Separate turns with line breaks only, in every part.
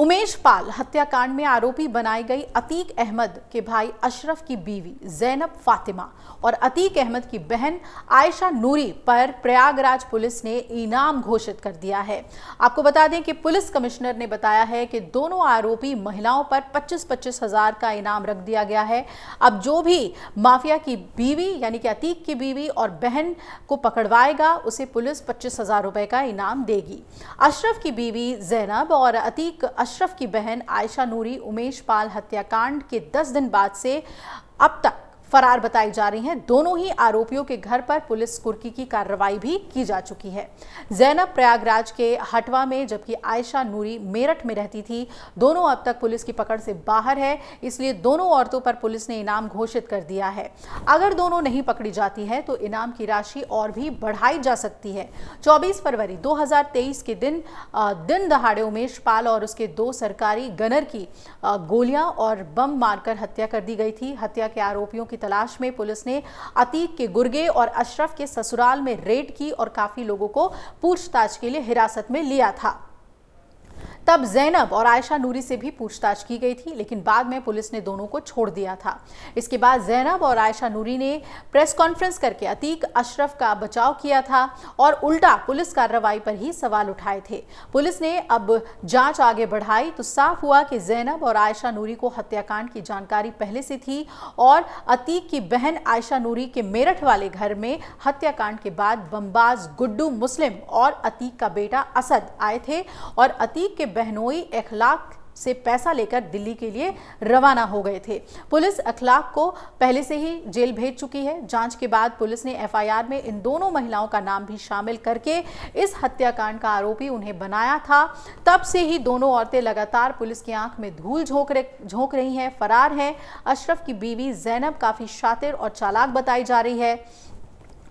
उमेश पाल हत्याकांड में आरोपी बनाई गई अतीक अहमद के भाई अशरफ की बीवी जैनब फातिमा और अतीक अहमद की बहन आयशा नूरी पर प्रयागराज पुलिस ने इनाम घोषित कर दिया है आपको बता दें कि पुलिस कमिश्नर ने बताया है कि दोनों आरोपी महिलाओं पर पच्चीस पच्चीस हजार का इनाम रख दिया गया है अब जो भी माफिया की बीवी यानी कि अतीक की बीवी और बहन को पकड़वाएगा उसे पुलिस पच्चीस हजार का इनाम देगी अशरफ की बीवी जैनब और अतीक अशरफ की बहन आयशा नूरी उमेश पाल हत्याकांड के 10 दिन बाद से अब तक फरार बताई जा रही हैं दोनों ही आरोपियों के घर पर पुलिस कुर्की की कार्रवाई भी की जा चुकी है जैनब प्रयागराज के हटवा में जबकि आयशा नूरी मेरठ में रहती थी दोनों अब तक पुलिस की पकड़ से बाहर है इसलिए दोनों औरतों पर पुलिस ने इनाम घोषित कर दिया है अगर दोनों नहीं पकड़ी जाती है तो इनाम की राशि और भी बढ़ाई जा सकती है चौबीस फरवरी दो के दिन दिन दहाड़े उमेश पाल और उसके दो सरकारी गनर की गोलियां और बम मारकर हत्या कर दी गई थी हत्या के आरोपियों की तलाश में पुलिस ने अतीक के गुर्गे और अशरफ के ससुराल में रेड की और काफ़ी लोगों को पूछताछ के लिए हिरासत में लिया था तब जैनब और आयशा नूरी से भी पूछताछ की गई थी लेकिन बाद में पुलिस ने दोनों को छोड़ दिया था इसके बाद जैनब और आयशा नूरी ने प्रेस कॉन्फ्रेंस करके अतीक अशरफ का बचाव किया था और उल्टा पुलिस कार्रवाई पर ही सवाल उठाए थे पुलिस ने अब जांच आगे बढ़ाई तो साफ हुआ कि जैनब और आयशा नूरी को हत्याकांड की जानकारी पहले से थी और अतीक की बहन आयशा नूरी के मेरठ वाले घर में हत्याकांड के बाद बमबाज गुड्डू मुस्लिम और अतीक का बेटा असद आए थे और अतीक के बहनोई अखलाक से पैसा लेकर दिल्ली के लिए रवाना हो गए थे पुलिस अखलाक को पहले से ही जेल भेज चुकी है जांच के बाद पुलिस ने एफआईआर में इन दोनों महिलाओं का नाम भी शामिल करके इस हत्याकांड का आरोपी उन्हें बनाया था तब से ही दोनों औरतें लगातार पुलिस की आंख में धूल झोंक झोंक रही हैं फरार हैं अशरफ की बीवी जैनब काफ़ी शातिर और चालाक बताई जा रही है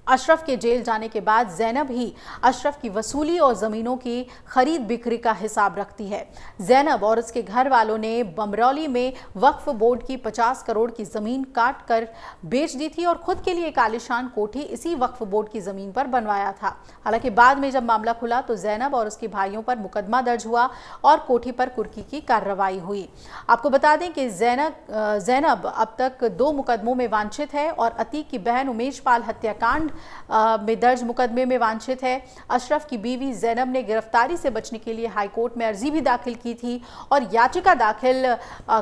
अशरफ के जेल जाने के बाद जैनब ही अशरफ की वसूली और ज़मीनों की खरीद बिक्री का हिसाब रखती है जैनब और उसके घर वालों ने बमरौली में वक्फ बोर्ड की 50 करोड़ की ज़मीन काट कर बेच दी थी और ख़ुद के लिए एक आलिशान कोठी इसी वक्फ बोर्ड की ज़मीन पर बनवाया था हालांकि बाद में जब मामला खुला तो जैनब और उसके भाइयों पर मुकदमा दर्ज हुआ और कोठी पर कुर्की की कार्रवाई हुई आपको बता दें कि जैनब जैनब अब तक दो मुकदमों में वांछित है और अतीक की बहन उमेश पाल हत्याकांड रिमांड में दर्ज मुकदमे में वांछित है अशरफ की बीवी जैनब ने गिरफ्तारी से बचने के लिए हाईकोर्ट में अर्जी भी दाखिल की थी और याचिका दाखिल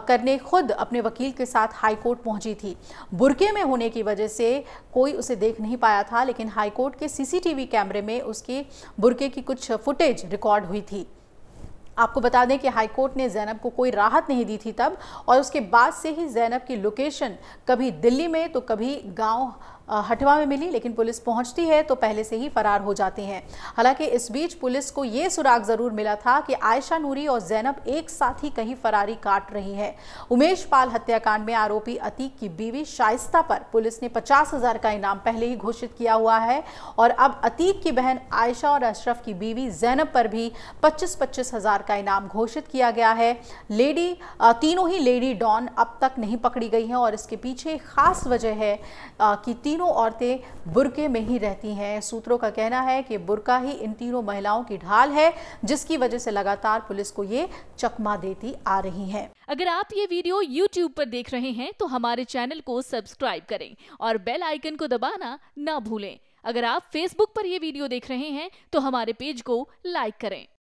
करने खुद अपने वकील के साथ हाईकोर्ट पहुंची थी बुरके में होने की वजह से कोई उसे देख नहीं पाया था लेकिन हाईकोर्ट के सीसीटीवी कैमरे में उसके बुरके की कुछ फुटेज रिकॉर्ड हुई थी आपको बता दें कि हाईकोर्ट ने जैनब को कोई राहत नहीं दी थी तब और उसके बाद से ही जैनब की लोकेशन कभी दिल्ली में तो कभी गांव हटवा में मिली लेकिन पुलिस पहुंचती है तो पहले से ही फरार हो जाते हैं हालांकि इस बीच पुलिस को ये सुराग ज़रूर मिला था कि आयशा नूरी और जैनब एक साथ ही कहीं फरारी काट रही है उमेश पाल हत्याकांड में आरोपी अतीक की बीवी शाइस्ता पर पुलिस ने पचास हज़ार का इनाम पहले ही घोषित किया हुआ है और अब अतीक की बहन आयशा और अशरफ की बीवी जैनब पर भी पच्चीस पच्चीस हज़ार का इनाम घोषित किया गया है लेडी तीनों ही लेडी डॉन अब तक नहीं पकड़ी गई है और इसके पीछे खास वजह है कि तीन तीनों औरतें बुरके में ही रहती हैं सूत्रों का कहना है कि बुरका ही इन तीनों महिलाओं की ढाल है जिसकी वजह से लगातार पुलिस को ये चकमा देती आ रही हैं अगर आप ये वीडियो यूट्यूब पर देख रहे हैं तो हमारे चैनल को सब्सक्राइब करें और बेल आइकन को दबाना ना भूलें अगर आप फेसबुक पर यह वीडियो देख रहे हैं तो हमारे पेज को लाइक करें